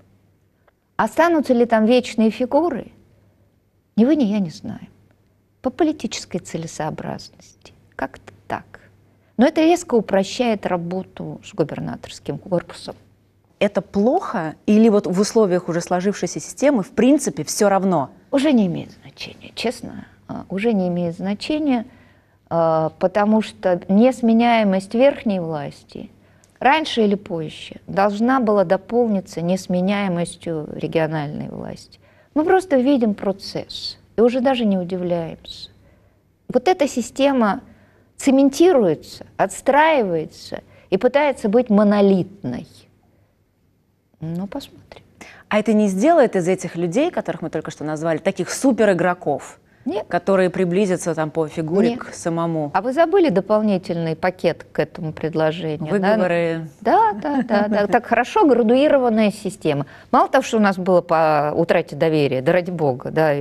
Останутся ли там вечные фигуры, ни вы, ни я не знаем. По политической целесообразности. Как-то так. Но это резко упрощает работу с губернаторским корпусом. Это плохо или вот в условиях уже сложившейся системы в принципе все равно? Уже не имеет значения, честно. А, уже не имеет значения. А, потому что несменяемость верхней власти раньше или позже должна была дополниться несменяемостью региональной власти. Мы просто видим процесс и уже даже не удивляемся. Вот эта система цементируется, отстраивается и пытается быть монолитной. Ну, посмотрим. А это не сделает из этих людей, которых мы только что назвали, таких супер игроков? Нет. которые приблизятся там по фигуре Нет. к самому. А вы забыли дополнительный пакет к этому предложению? Выговоры. Да, да, да, да. Так хорошо градуированная система. Мало того, что у нас было по утрате доверия, да ради бога, да,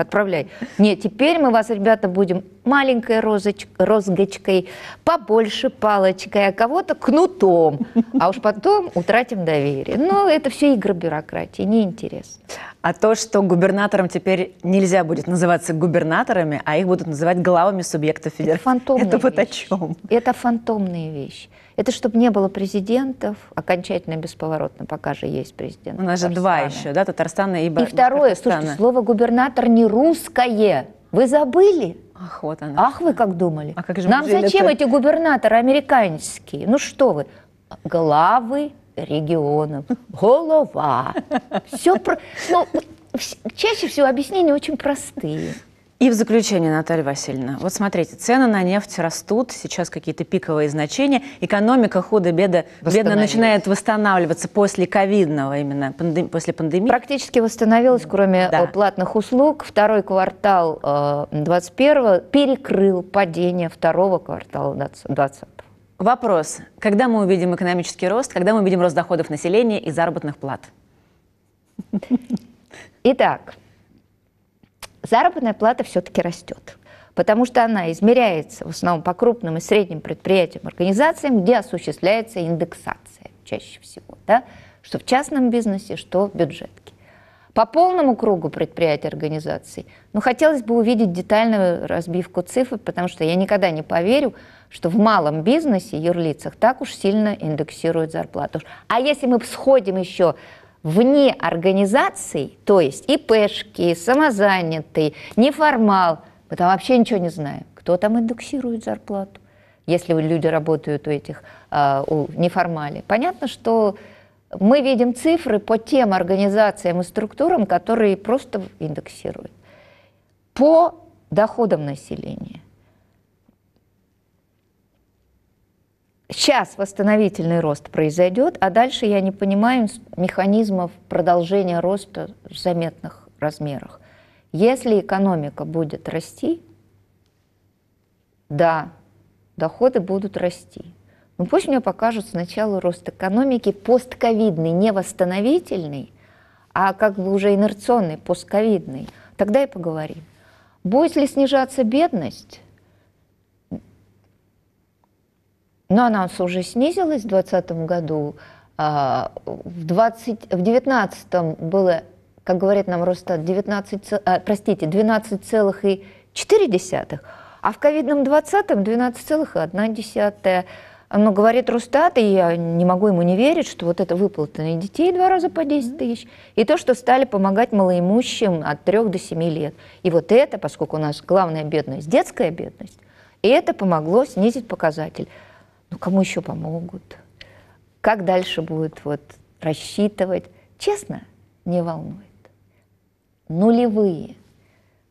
отправляй. Нет, теперь мы вас, ребята, будем маленькой розоч... розгочкой, побольше палочкой, а кого-то кнутом, а уж потом утратим доверие. Но это все игры бюрократии, неинтересно. А то, что губернаторам теперь нельзя будет называться губернаторами, а их будут называть главами субъектов федерации. Это фантомные Это вот вещи. о чем? Это фантомные вещи. Это чтобы не было президентов, окончательно бесповоротно, пока же есть президент. У нас же два еще, да, Татарстана и Башкортостана. И второе, слушайте, слово губернатор не русское. Вы забыли? Ах, вот она. Ах, вы как думали? А как же Нам зачем это? эти губернаторы американские? Ну что вы, главы регионов, голова. Все про... Ну, чаще всего объяснения очень простые. И в заключение, Наталья Васильевна, вот смотрите, цены на нефть растут, сейчас какие-то пиковые значения, экономика худо-бедно начинает восстанавливаться после ковидного именно, пандем, после пандемии. Практически восстановилась, кроме да. Э, платных услуг. Второй квартал 21 э, перекрыл падение второго квартала 20 Вопрос, когда мы увидим экономический рост, когда мы увидим рост доходов населения и заработных плат? Итак, заработная плата все-таки растет потому что она измеряется в основном по крупным и средним предприятиям, организациям, где осуществляется индексация чаще всего, да? что в частном бизнесе, что в бюджетке. По полному кругу предприятий, организаций, Но ну, хотелось бы увидеть детальную разбивку цифр, потому что я никогда не поверю, что в малом бизнесе, юрлицах, так уж сильно индексируют зарплату. А если мы сходим еще вне организаций, то есть ИПшки, самозанятый, неформал, мы там вообще ничего не знаем, кто там индексирует зарплату, если люди работают у этих а, у неформали. Понятно, что мы видим цифры по тем организациям и структурам, которые просто индексируют. По доходам населения. сейчас восстановительный рост произойдет, а дальше я не понимаю механизмов продолжения роста в заметных размерах. Если экономика будет расти, да, доходы будут расти. Но ну, пусть мне покажут сначала рост экономики постковидный, не восстановительный, а как бы уже инерционный, постковидный. Тогда и поговорим. Будет ли снижаться бедность? но она уже снизилась в 2020 году. А, в, 20, в 19 было, как говорит нам Росстат, 19, а, простите, 12,4, а в ковидном 20 12,1. Но говорит Росстат, и я не могу ему не верить, что вот это выплатанные детей два раза по 10 тысяч, и то, что стали помогать малоимущим от 3 до 7 лет. И вот это, поскольку у нас главная бедность, детская бедность, и это помогло снизить показатель ну кому еще помогут, как дальше будет вот рассчитывать. Честно, не волнует. Нулевые,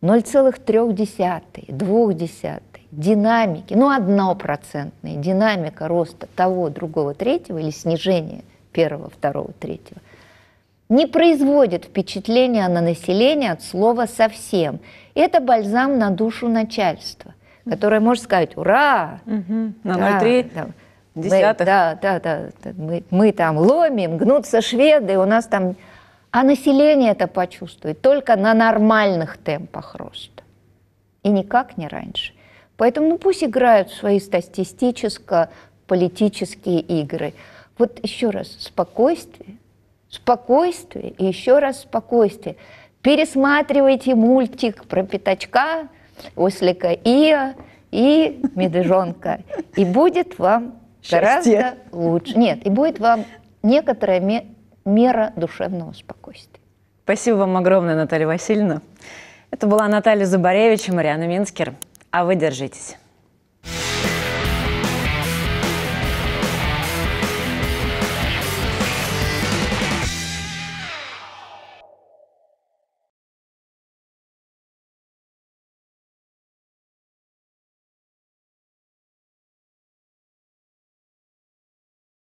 0,3, 0,2, динамики, ну, однопроцентные, динамика роста того, другого, третьего или снижение первого, второго, третьего, не производит впечатления на население от слова совсем. Это бальзам на душу начальства которая может сказать «Ура!» угу. На 0,3 да, десятых. Мы, да, да, да. Мы, мы там ломим, гнутся шведы, у нас там... А население это почувствует только на нормальных темпах роста. И никак не раньше. Поэтому ну, пусть играют в свои статистическо-политические игры. Вот еще раз, спокойствие, спокойствие и еще раз спокойствие. Пересматривайте мультик про пятачка – ослика Ия и медвежонка. И будет вам Счастье. гораздо лучше. Нет, и будет вам некоторая мера душевного спокойствия. Спасибо вам огромное, Наталья Васильевна. Это была Наталья Зубаревич и Мариана Минскер. А вы держитесь.